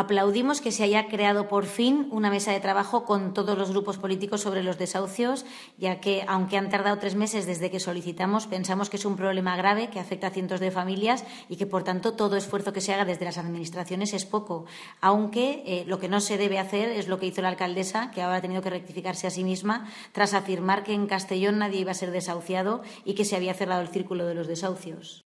Aplaudimos que se haya creado por fin una mesa de trabajo con todos los grupos políticos sobre los desahucios, ya que, aunque han tardado tres meses desde que solicitamos, pensamos que es un problema grave que afecta a cientos de familias y que, por tanto, todo esfuerzo que se haga desde las administraciones es poco. Aunque eh, lo que no se debe hacer es lo que hizo la alcaldesa, que ahora ha tenido que rectificarse a sí misma tras afirmar que en Castellón nadie iba a ser desahuciado y que se había cerrado el círculo de los desahucios.